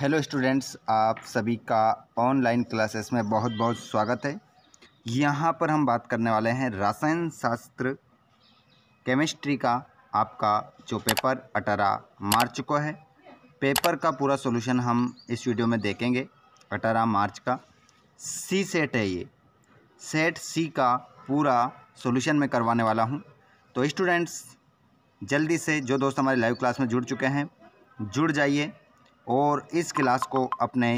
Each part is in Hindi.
हेलो स्टूडेंट्स आप सभी का ऑनलाइन क्लासेस में बहुत बहुत स्वागत है यहाँ पर हम बात करने वाले हैं रसायन शास्त्र केमिस्ट्री का आपका जो पेपर अठारह मार्च को है पेपर का पूरा सॉल्यूशन हम इस वीडियो में देखेंगे अठारह मार्च का सी सेट है ये सेट सी का पूरा सॉल्यूशन में करवाने वाला हूँ तो स्टूडेंट्स जल्दी से जो दोस्त हमारे लाइव क्लास में जुड़ चुके हैं जुड़ जाइए और इस क्लास को अपने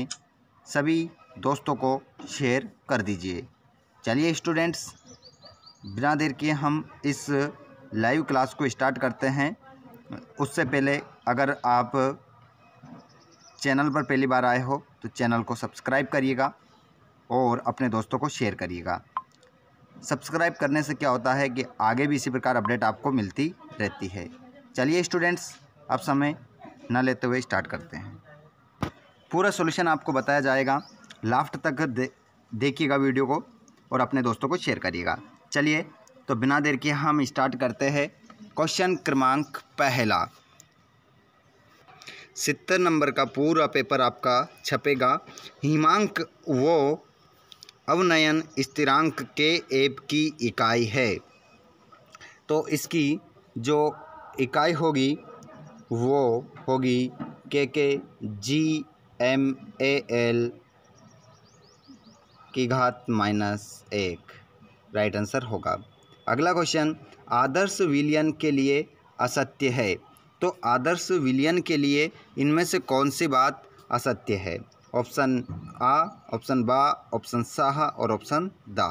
सभी दोस्तों को शेयर कर दीजिए चलिए स्टूडेंट्स बिना देर के हम इस लाइव क्लास को स्टार्ट करते हैं उससे पहले अगर आप चैनल पर पहली बार आए हो तो चैनल को सब्सक्राइब करिएगा और अपने दोस्तों को शेयर करिएगा सब्सक्राइब करने से क्या होता है कि आगे भी इसी प्रकार अपडेट आपको मिलती रहती है चलिए स्टूडेंट्स अब समय न लेते हुए स्टार्ट करते हैं पूरा सोल्यूशन आपको बताया जाएगा लास्ट तक दे, देखिएगा वीडियो को और अपने दोस्तों को शेयर करिएगा चलिए तो बिना देर के हम स्टार्ट करते हैं क्वेश्चन क्रमांक पहला सितर नंबर का पूरा पेपर आपका छपेगा हिमांक वो अवनयन स्थिरांक के एप की इकाई है तो इसकी जो इकाई होगी वो होगी के के जी एम ए एल की घात माइनस एक राइट आंसर होगा अगला क्वेश्चन आदर्श विलियन के लिए असत्य है तो आदर्श विलियन के लिए इनमें से कौन सी बात असत्य है ऑप्शन आ ऑप्शन बा ऑप्शन साह और ऑप्शन दा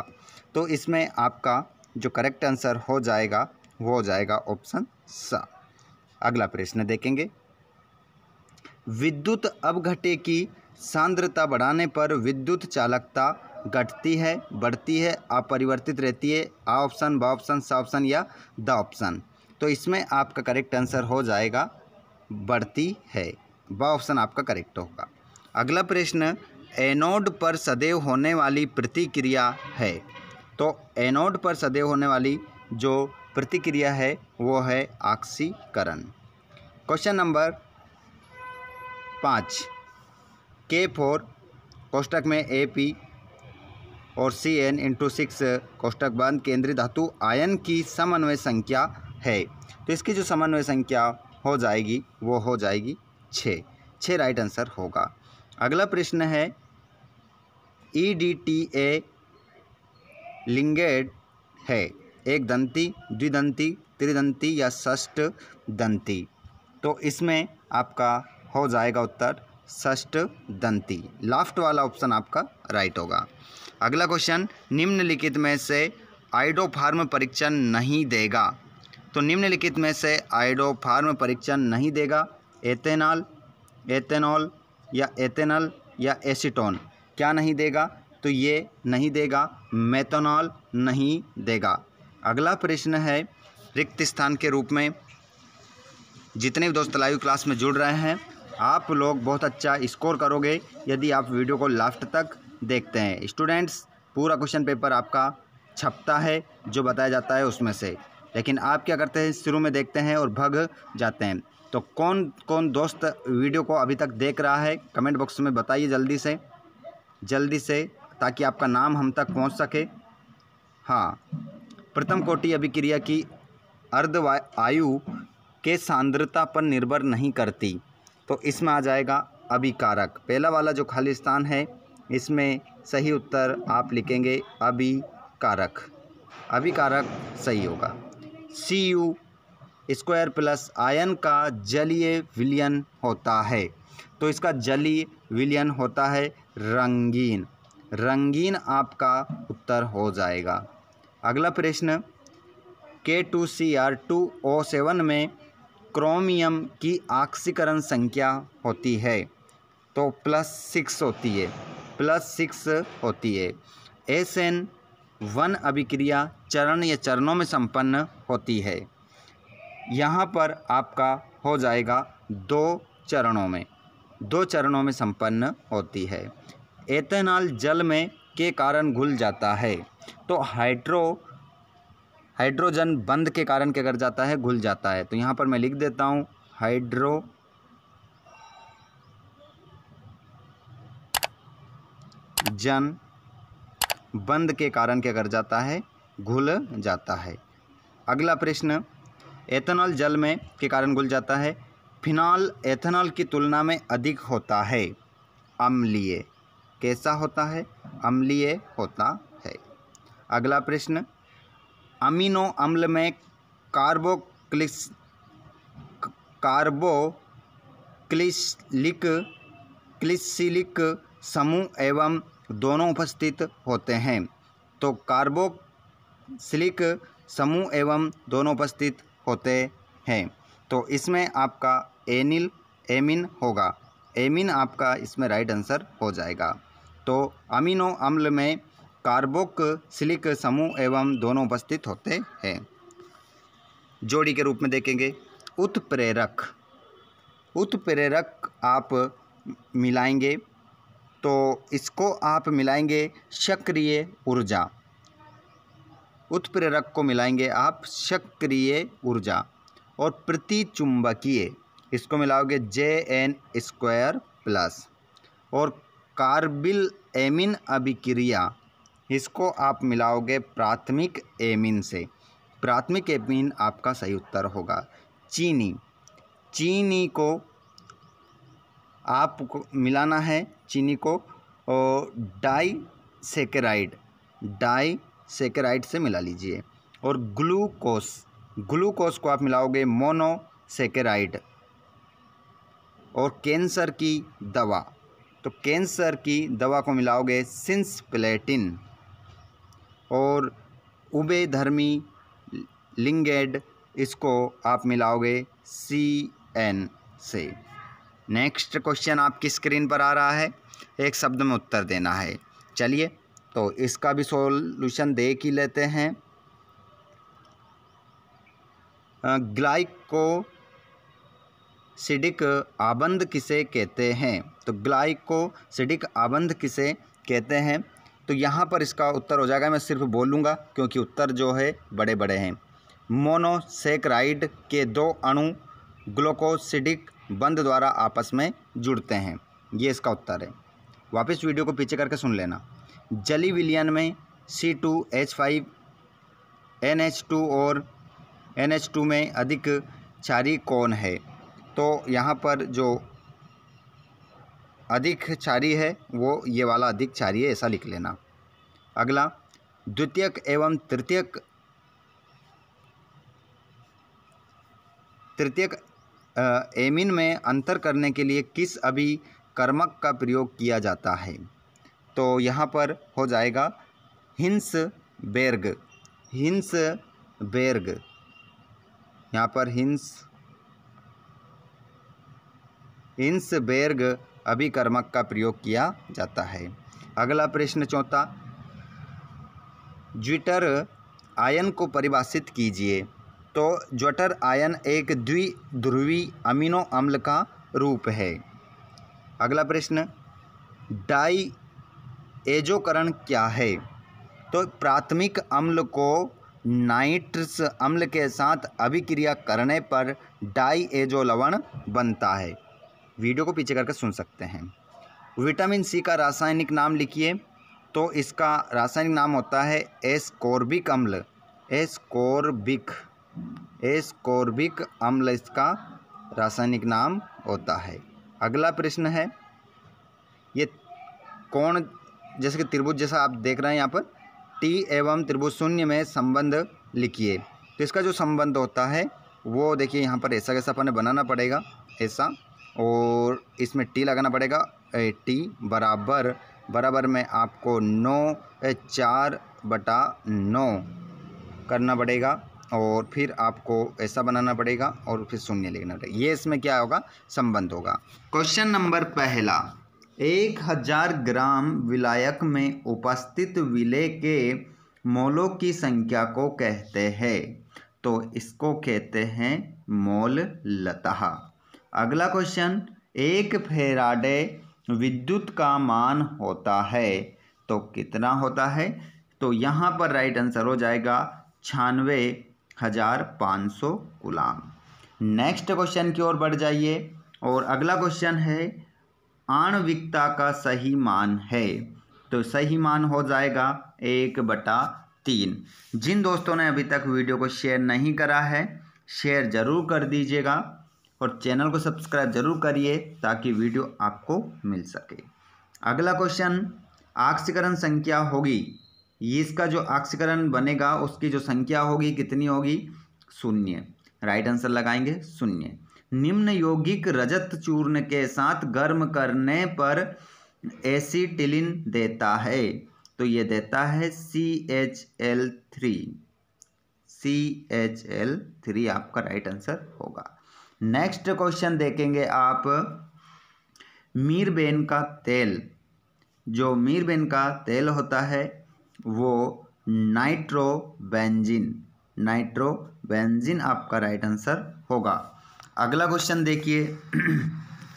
तो इसमें आपका जो करेक्ट आंसर हो जाएगा वो हो जाएगा ऑप्शन सा अगला प्रश्न देखेंगे विद्युत अवघटे की सान्द्रता बढ़ाने पर विद्युत चालकता घटती है बढ़ती है अपरिवर्तित रहती है आ ऑप्शन ब ऑप्शन सा ऑप्शन या द ऑप्शन तो इसमें आपका करेक्ट आंसर हो जाएगा बढ़ती है ब ऑप्शन आपका करेक्ट होगा अगला प्रश्न एनोड पर सदैव होने वाली प्रतिक्रिया है तो एनोड पर सदैव होने वाली जो प्रतिक्रिया है वो है ऑक्सीकरण क्वेश्चन नंबर पाँच के फोर कोष्टक में ए पी और सी एन इंटू सिक्स कोष्टक बंद केंद्रीय धातु आयन की समन्वय संख्या है तो इसकी जो समन्वय संख्या हो जाएगी वो हो जाएगी छः छः राइट आंसर होगा अगला प्रश्न है ई डी टी ए लिंगेड है एक दंती द्विदंती त्रिदंती या षष्ठ दंती तो इसमें आपका हो जाएगा उत्तर ष्ट दंती लास्ट वाला ऑप्शन आपका राइट होगा अगला क्वेश्चन निम्नलिखित में से आइडोफार्म परीक्षण नहीं देगा तो निम्नलिखित में से आइडोफार्म परीक्षण नहीं देगा एथेनॉल एथेनॉल या एथेनॉल या एसीटोन क्या नहीं देगा तो ये नहीं देगा मेथनॉल नहीं देगा अगला प्रश्न है रिक्त स्थान के रूप में जितने भी दोस्त लाइव क्लास में जुड़ रहे हैं आप लोग बहुत अच्छा स्कोर करोगे यदि आप वीडियो को लास्ट तक देखते हैं स्टूडेंट्स पूरा क्वेश्चन पेपर आपका छपता है जो बताया जाता है उसमें से लेकिन आप क्या करते हैं शुरू में देखते हैं और भग जाते हैं तो कौन कौन दोस्त वीडियो को अभी तक देख रहा है कमेंट बॉक्स में बताइए जल्दी से जल्दी से ताकि आपका नाम हम तक पहुंच सके हाँ प्रथम कोटि अभिक्रिया की अर्ध आयु के सांद्रता पर निर्भर नहीं करती तो इसमें आ जाएगा अभिकारक पहला वाला जो खालिस्तान है इसमें सही उत्तर आप लिखेंगे अभिकारक अभिकारक सही होगा C U square plus ion का जलीय विलयन होता है तो इसका जलीय विलयन होता है रंगीन रंगीन आपका उत्तर हो जाएगा अगला प्रश्न K two C R two O seven में क्रोमियम की ऑक्सीकरण संख्या होती है तो प्लस सिक्स होती है प्लस सिक्स होती है एस एन वन अभिक्रिया चरण या चरणों में संपन्न होती है यहाँ पर आपका हो जाएगा दो चरणों में दो चरणों में संपन्न होती है एथेनॉल जल में के कारण घुल जाता है तो हाइड्रो हाइड्रोजन बंद के कारण क्या कर जाता है घुल जाता है तो यहाँ पर मैं लिख देता हूँ हाइड्रो जन बंद के कारण क्या कर जाता है घुल जाता है अगला प्रश्न एथेनॉल जल में के कारण घुल जाता है फिनॉल एथेनॉल की तुलना में अधिक होता है अम्लीय कैसा होता है अम्लीय होता है अगला प्रश्न अमीनो अम्ल में कार्बोक्लिस कार्बोक्लिसलिक क्लिसिलिक समूह एवं दोनों उपस्थित होते हैं तो कार्बोक्सिलिक समूह एवं दोनों उपस्थित होते हैं तो इसमें आपका एनिल एमिन होगा एमिन आपका इसमें राइट आंसर हो जाएगा तो अमीनो अम्ल में कार्बोक सिलिक समूह एवं दोनों उपस्थित होते हैं जोड़ी के रूप में देखेंगे उत्प्रेरक उत्प्रेरक आप मिलाएंगे तो इसको आप मिलाएंगे सक्रिय ऊर्जा उत्प्रेरक को मिलाएंगे आप सक्रिय ऊर्जा और प्रतिचुंबकीय इसको मिलाओगे जे एन स्क्वायर प्लस और कार्बिल एमिन अभिक्रिया इसको आप मिलाओगे प्राथमिक एमिन से प्राथमिक एमिन आपका सही उत्तर होगा चीनी चीनी को आपको मिलाना है चीनी को डाई सेकेराइड डाई सेकेराइड से मिला लीजिए और ग्लूकोस ग्लूकोस को आप मिलाओगे मोनो सेकेराइड और कैंसर की दवा तो कैंसर की दवा को मिलाओगे सिंसप्लेटिन और उबे धर्मी लिंगेड इसको आप मिलाओगे सी एन से नेक्स्ट क्वेश्चन आपकी स्क्रीन पर आ रहा है एक शब्द में उत्तर देना है चलिए तो इसका भी सॉल्यूशन देख ही लेते हैं ग्लाइको सिडिक आबंध किसे कहते हैं तो ग्लाइको सिडिक आबंध किसे कहते हैं तो यहाँ पर इसका उत्तर हो जाएगा मैं सिर्फ बोलूँगा क्योंकि उत्तर जो है बड़े बड़े हैं मोनोसेक्राइड के दो अणु ग्लोकोसिडिक बंद द्वारा आपस में जुड़ते हैं ये इसका उत्तर है वापस वीडियो को पीछे करके सुन लेना जली विलियन में C two H five N H two और एन एच टू में अधिक चारी कौन है तो यहाँ पर जो अधिक चारी है वो ये वाला अधिक चारी है ऐसा लिख लेना अगला द्वितीयक एवं तृतीयक तृतीयक एमिन में अंतर करने के लिए किस अभी कर्मक का प्रयोग किया जाता है तो यहाँ पर हो जाएगा हिंस बेर्ग हिंस बेर्ग यहाँ पर हिंस हिंस बेर्ग अभिकर्मक का प्रयोग किया जाता है अगला प्रश्न चौथा ज्विटर आयन को परिभाषित कीजिए तो ज्वटर आयन एक द्विध्रुवी अमीनो अम्ल का रूप है अगला प्रश्न डाई एजोकरण क्या है तो प्राथमिक अम्ल को नाइट्रस अम्ल के साथ अभिक्रिया करने पर डाई एजो लवण बनता है वीडियो को पीछे करके सुन सकते हैं विटामिन सी का रासायनिक नाम लिखिए तो इसका रासायनिक नाम होता है एसकोरबिक अम्ल एसकोरबिक एसकोरबिक अम्ल इसका रासायनिक नाम होता है अगला प्रश्न है ये कौन जैसे कि त्रिभुज जैसा आप देख रहे हैं यहाँ पर टी एवं त्रिभुज शून्य में संबंध लिखिए तो इसका जो संबंध होता है वो देखिए यहाँ पर ऐसा कैसा अपने बनाना पड़ेगा ऐसा और इसमें टी लगाना पड़ेगा ए, टी बराबर बराबर में आपको नौ चार बटा नौ करना पड़ेगा और फिर आपको ऐसा बनाना पड़ेगा और फिर शून्य लिखना पड़ेगा ये इसमें क्या होगा संबंध होगा क्वेश्चन नंबर पहला एक हजार ग्राम विलायक में उपस्थित विलय के मोलों की संख्या को कहते हैं तो इसको कहते हैं मोल लता अगला क्वेश्चन एक फेराडे विद्युत का मान होता है तो कितना होता है तो यहाँ पर राइट आंसर हो जाएगा छियानवे हजार पाँच सौ गुलाम नेक्स्ट क्वेश्चन की ओर बढ़ जाइए और अगला क्वेश्चन है आणविकता का सही मान है तो सही मान हो जाएगा एक बटा तीन जिन दोस्तों ने अभी तक वीडियो को शेयर नहीं करा है शेयर ज़रूर कर दीजिएगा और चैनल को सब्सक्राइब जरूर करिए ताकि वीडियो आपको मिल सके अगला क्वेश्चन आक्सीकरण संख्या होगी इसका जो आक्सीकरण बनेगा उसकी जो संख्या होगी कितनी होगी शून्य राइट आंसर लगाएंगे शून्य निम्न यौगिक रजत चूर्ण के साथ गर्म करने पर एसीटिलिन देता है तो ये देता है C H L three C H L three आपका राइट आंसर होगा नेक्स्ट क्वेश्चन देखेंगे आप मीरबेन का तेल जो मीरबेन का तेल होता है वो नाइट्रोबेंजिन नाइट्रोबेंजिन आपका राइट आंसर होगा अगला क्वेश्चन देखिए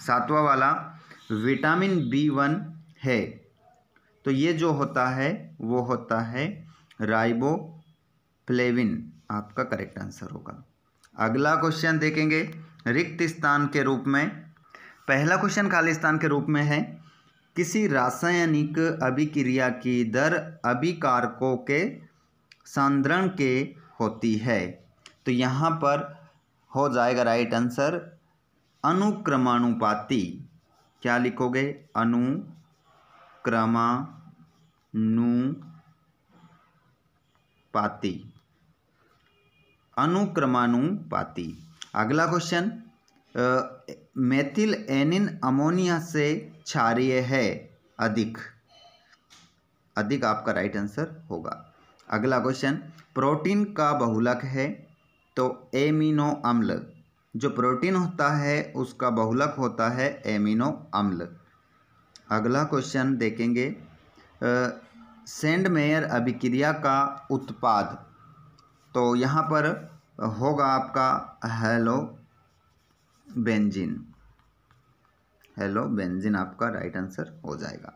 सातवां वाला विटामिन बी वन है तो ये जो होता है वो होता है प्लेविन आपका करेक्ट आंसर होगा अगला क्वेश्चन देखेंगे रिक्त स्थान के रूप में पहला क्वेश्चन खाली स्थान के रूप में है किसी रासायनिक अभिक्रिया की दर अभिकारकों के सांद्रण के होती है तो यहाँ पर हो जाएगा राइट आंसर अनुक्रमानुपाति क्या लिखोगे अनु पाति अनुक्रमानुपाती अगला क्वेश्चन मेथिल एनिन अमोनिया से क्षारिय है अधिक अधिक आपका राइट आंसर होगा अगला क्वेश्चन प्रोटीन का बहुलक है तो एमिनो अम्ल जो प्रोटीन होता है उसका बहुलक होता है एमिनो अम्ल अगला क्वेश्चन देखेंगे सेंडमेयर अभिक्रिया का उत्पाद तो यहाँ पर होगा आपका हेलो बेंजिन हेलो बेंजिन आपका राइट आंसर हो जाएगा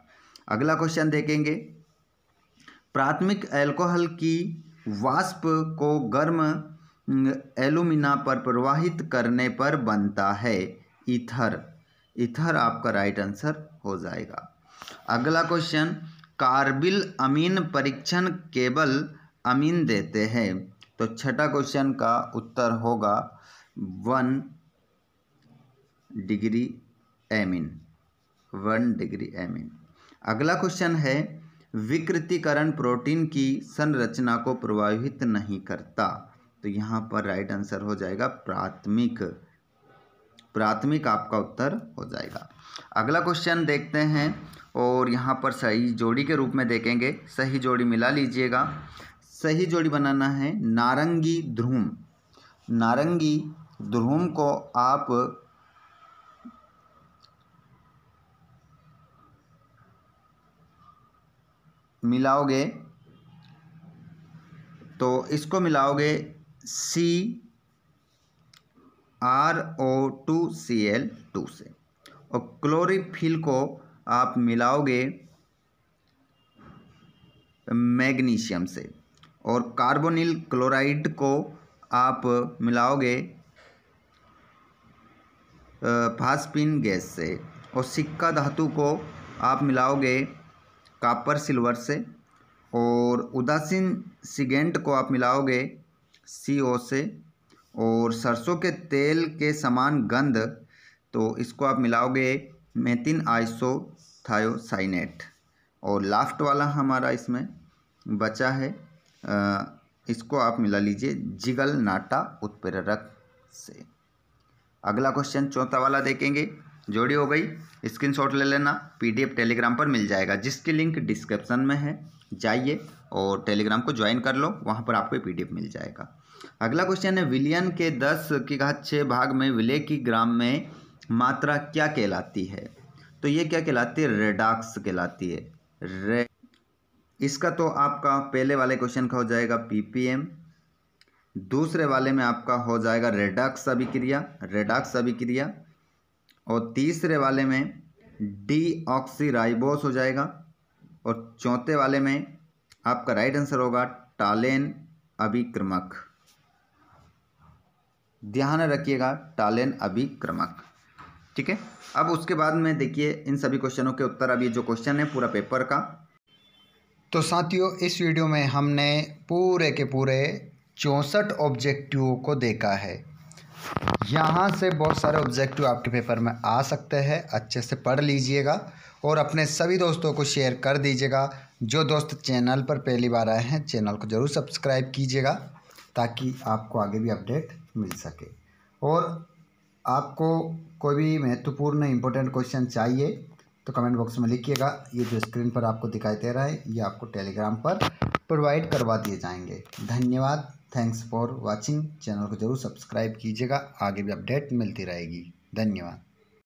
अगला क्वेश्चन देखेंगे प्राथमिक अल्कोहल की वाष्प को गर्म एलुमिना पर प्रवाहित करने पर बनता है इथर इथर आपका राइट आंसर हो जाएगा अगला क्वेश्चन कार्बिल अमीन परीक्षण केवल अमीन देते हैं तो छठा क्वेश्चन का उत्तर होगा one degree amine one degree amine अगला क्वेश्चन है विकृतिकरण प्रोटीन की संरचना को प्रभावित नहीं करता तो यहाँ पर राइट आंसर हो जाएगा प्राथमिक प्राथमिक आपका उत्तर हो जाएगा अगला क्वेश्चन देखते हैं और यहाँ पर सही जोड़ी के रूप में देखेंगे सही जोड़ी मिला लीजिएगा सही जोड़ी बनाना है नारंगी ध्रुम नारंगी ध्रुम को आप मिलाओगे तो इसको मिलाओगे C R O two C L two से और क्लोरीफिल को आप मिलाओगे मैग्नीशियम से और कार्बोनिल क्लोराइड को आप मिलाओगे फास्पिन गैस से और सिक्का धातु को आप मिलाओगे कापर सिल्वर से और उदासीन सिगेंट को आप मिलाओगे सी ओ से और सरसों के तेल के समान गंध तो इसको आप मिलाओगे मेथिन आइसो थायोसाइनेट और लास्ट वाला हमारा इसमें बचा है इसको आप मिला लीजिए जिगल नाटा उत्प्रेरक से अगला क्वेश्चन चौथा वाला देखेंगे जोड़ी हो गई स्क्रीनशॉट ले लेना पीडीएफ टेलीग्राम पर मिल जाएगा जिसकी लिंक डिस्क्रिप्शन में है जाइए और टेलीग्राम को ज्वाइन कर लो वहाँ पर आपको पीडीएफ मिल जाएगा अगला क्वेश्चन है विलियन के दस की घात छः भाग में विलय की ग्राम में मात्रा क्या कहलाती है तो ये क्या कहलाती है रेडाक्स कहलाती है रे इसका तो आपका पहले वाले क्वेश्चन का हो जाएगा पीपीएम दूसरे वाले में आपका हो जाएगा रेडाक्स अभिक्रिया रेडाक्स अभिक्रिया और तीसरे वाले में डी ऑक्सीराइबोस हो जाएगा और चौथे वाले में आपका राइट आंसर होगा टालेन अभिक्रमक ध्यान रखिएगा टालेन अभिक्रमक ठीक है अब उसके बाद में देखिए इन सभी क्वेश्चनों के उत्तर अभी जो क्वेश्चन है पूरा पेपर का तो साथियों इस वीडियो में हमने पूरे के पूरे चौंसठ ऑब्जेक्टिव को देखा है यहाँ से बहुत सारे ऑब्जेक्टिव आपके पेपर में आ सकते हैं अच्छे से पढ़ लीजिएगा और अपने सभी दोस्तों को शेयर कर दीजिएगा जो दोस्त चैनल पर पहली बार आए हैं चैनल को ज़रूर सब्सक्राइब कीजिएगा ताकि आपको आगे भी अपडेट मिल सके और आपको कोई भी महत्वपूर्ण इम्पोर्टेंट क्वेश्चन चाहिए तो कमेंट बॉक्स में लिखिएगा ये जो स्क्रीन पर आपको दिखाई दे रहा है ये आपको टेलीग्राम पर प्रोवाइड करवा दिए जाएंगे धन्यवाद थैंक्स फॉर वॉचिंग चैनल को जरूर सब्सक्राइब कीजिएगा आगे भी अपडेट मिलती रहेगी धन्यवाद